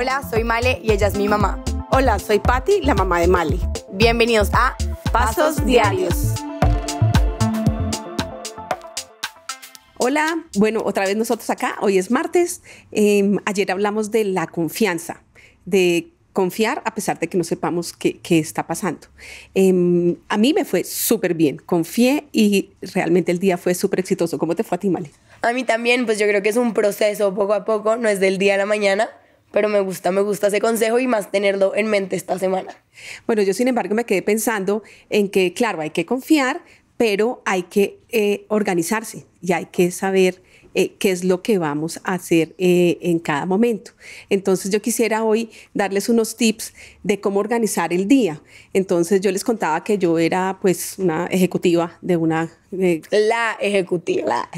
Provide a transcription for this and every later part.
Hola, soy Male y ella es mi mamá. Hola, soy Patti, la mamá de Male. Bienvenidos a Pasos, Diarios. Hola, bueno, otra vez nosotros acá, hoy es martes. Em, ayer hablamos de la confianza, de confiar a pesar de que no sepamos qué, está pasando. Em, a mí me fue súper bien, confié y realmente el día fue súper exitoso. ¿Cómo te fue a ti, Male? A mí también, pues yo creo que es un proceso poco a poco, no es del día a la mañana pero me gusta, me gusta ese consejo y más tenerlo en mente esta semana. Bueno, yo sin embargo me quedé pensando en que, claro, hay que confiar, pero hay que eh, organizarse y hay que saber eh, qué es lo que vamos a hacer eh, en cada momento. Entonces yo quisiera hoy darles unos tips de cómo organizar el día. Entonces yo les contaba que yo era pues una ejecutiva de una la ejecutiva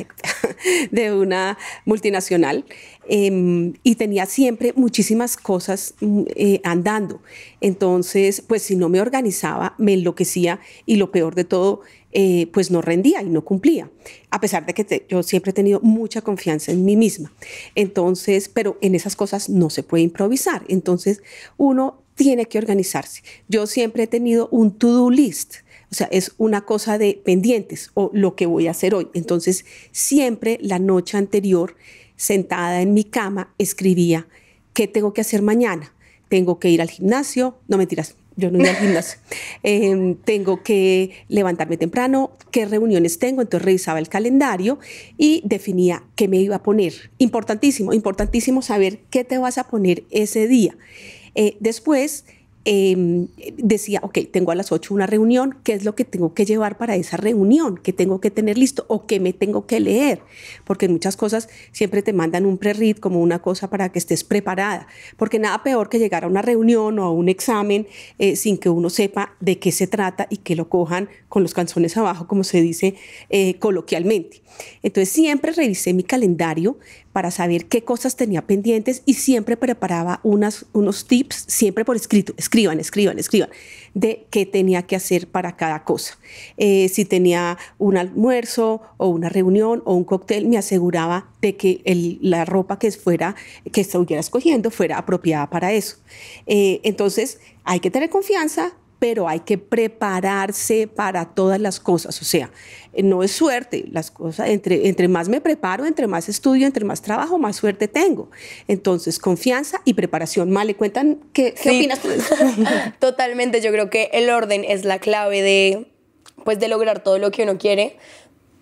de una multinacional em, y tenía siempre muchísimas cosas mm, eh, andando. Entonces, pues si no me organizaba, me enloquecía y lo peor de todo, eh, pues no rendía y no cumplía, a pesar de que yo siempre he tenido mucha confianza en mí misma. Entonces, pero en esas cosas no se puede improvisar. Entonces, uno tiene que organizarse. Yo siempre he tenido un to-do list o sea, es una cosa de pendientes o lo que voy a hacer hoy. Entonces, siempre la noche anterior, sentada en mi cama, escribía, ¿qué tengo que hacer mañana? Tengo que ir al gimnasio, no mentiras, yo no iba al gimnasio. Em, tengo que levantarme temprano, qué reuniones tengo, entonces revisaba el calendario y definía qué me iba a poner. Importantísimo, importantísimo saber qué te vas a poner ese día. Eh, después Em, decía, ok, tengo a las 8 una reunión, ¿qué es lo que tengo que llevar para esa reunión? ¿Qué tengo que tener listo? ¿O qué me tengo que leer? Porque muchas cosas siempre te mandan un pre-read como una cosa para que estés preparada, porque nada peor que llegar a una reunión o a un examen eh, sin que uno sepa de qué se trata y que lo cojan con los calzones abajo, como se dice eh, coloquialmente. Entonces siempre revisé mi calendario para saber qué cosas tenía pendientes y siempre preparaba unas, unos tips, siempre por escrito, escriban, escriban, escriban, de qué tenía que hacer para cada cosa. Eh, si tenía un almuerzo o una reunión o un cóctel, me aseguraba de que la ropa que fuera, que estuviera escogiendo fuera apropiada para eso. Eh, entonces, hay que tener confianza, pero hay que prepararse para todas las cosas. O sea, no es suerte. Las cosas, entre, entre más me preparo, entre más estudio, entre más trabajo, más suerte tengo. Entonces, confianza y preparación. le cuentan qué, opinas tú? Totalmente, yo creo que el orden es la clave de pues de lograr todo lo que uno quiere,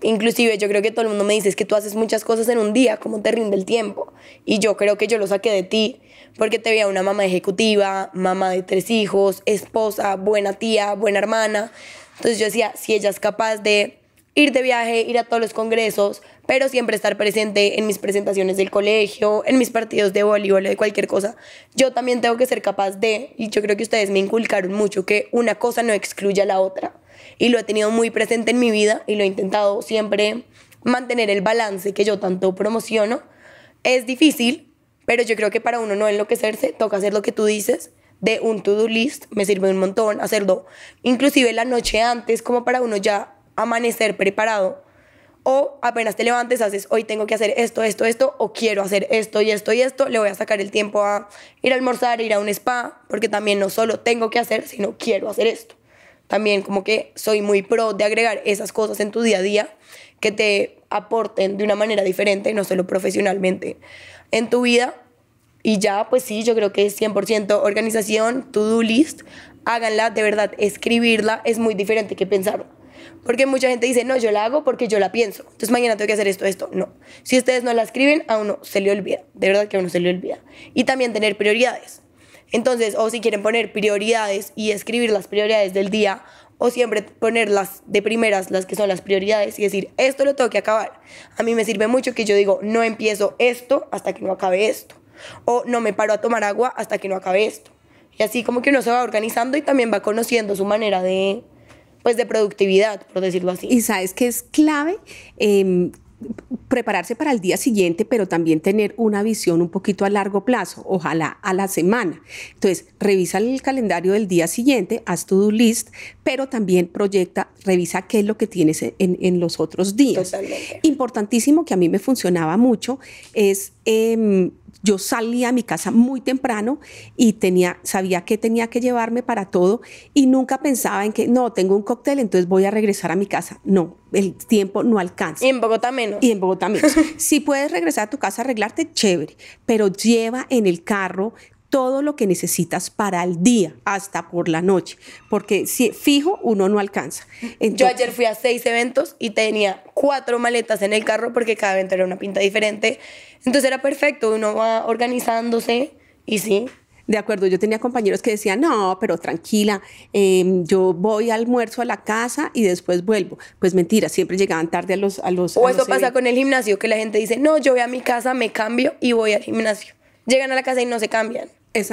Inclusive yo creo que todo el mundo me dice es que tú haces muchas cosas en un día, ¿cómo te rinde el tiempo? Y yo creo que yo lo saqué de ti, porque te veía una mamá ejecutiva, mamá de tres hijos, esposa, buena tía, buena hermana. Entonces yo decía, si ella es capaz de ir de viaje, ir a todos los congresos, pero siempre estar presente en mis presentaciones del colegio, en mis partidos de voleibol, de cualquier cosa, yo también tengo que ser capaz de, y yo creo que ustedes me inculcaron mucho, que una cosa no excluya a la otra y lo he tenido muy presente en mi vida y lo he intentado siempre mantener el balance que yo tanto promociono. Es difícil, pero yo creo que para uno no enloquecerse, toca hacer lo que tú dices de un to-do list, me sirve un montón hacerlo, inclusive la noche antes, como para uno ya amanecer preparado. O apenas te levantes, haces, hoy tengo que hacer esto, esto, esto, o quiero hacer esto y esto y esto, le voy a sacar el tiempo a ir a almorzar, ir a un spa, porque también no solo tengo que hacer, sino quiero hacer esto también como que soy muy pro de agregar esas cosas en tu día a día que te aporten de una manera diferente, no solo profesionalmente, en tu vida. Y ya, pues sí, yo creo que es 100% organización, to-do list, háganla, de verdad, escribirla es muy diferente que pensar. Porque mucha gente dice, no, yo la hago porque yo la pienso. Entonces mañana tengo que hacer esto, esto. No. Si ustedes no la escriben, a uno se le olvida. De verdad que a uno se le olvida. Y también tener prioridades. Entonces, o si quieren poner prioridades y escribir las prioridades del día, o siempre ponerlas de primeras, las que son las prioridades, y decir, esto lo tengo que acabar. A mí me sirve mucho que yo digo, no empiezo esto hasta que no acabe esto. O no me paro a tomar agua hasta que no acabe esto. Y así como que uno se va organizando y también va conociendo su manera de, pues, de productividad, por decirlo así. Y sabes que es clave em, prepararse para el día siguiente, pero también tener una visión un poquito a largo plazo, ojalá a la semana. Entonces, revisa el calendario del día siguiente, haz tu list, pero también proyecta, revisa qué es lo que tienes en, los otros días. Importantísimo que a mí me funcionaba mucho es... Em, yo salía a mi casa muy temprano y tenía, sabía que tenía que llevarme para todo y nunca pensaba en que, no, tengo un cóctel, entonces voy a regresar a mi casa. No, el tiempo no alcanza. en Bogotá menos. Y en Bogotá menos. si puedes regresar a tu casa arreglarte, chévere, pero lleva en el carro todo lo que necesitas para el día, hasta por la noche, porque si fijo uno no alcanza. Yo ayer fui a seis eventos y tenía cuatro maletas en el carro porque cada evento era una pinta diferente, entonces era perfecto, uno va organizándose y sí, de acuerdo, yo tenía compañeros que decían, no, pero tranquila, em, yo voy almuerzo a la casa y después vuelvo. Pues mentira, siempre llegaban tarde a los... A o eso pasa con el gimnasio, que la gente dice, no, yo voy a mi casa, me cambio y voy al gimnasio. Llegan a la casa y no se cambian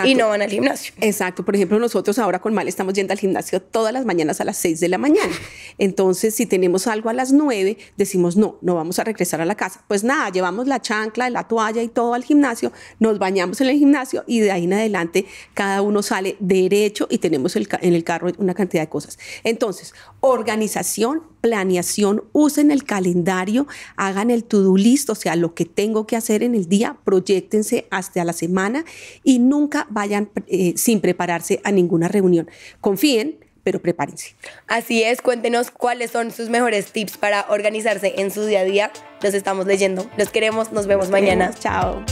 y no van al gimnasio. Exacto. Por ejemplo, nosotros ahora con Mal estamos yendo al gimnasio todas las mañanas a las 6 de la mañana. Entonces, si tenemos algo a las 9, decimos, no, no vamos a regresar a la casa. Pues nada, llevamos la chancla, la toalla y todo al gimnasio, nos bañamos en el gimnasio y de ahí en adelante cada uno sale derecho y tenemos en el carro una cantidad de cosas. Entonces, organización planeación, usen el calendario, hagan el to-do list, o sea, lo que tengo que hacer en el día, proyectense hasta la semana y nunca vayan eh, sin prepararse a ninguna reunión. Confíen, pero prepárense. Así es, cuéntenos cuáles son sus mejores tips para organizarse en su día a día. Los estamos leyendo, los queremos, nos vemos mañana. Chao.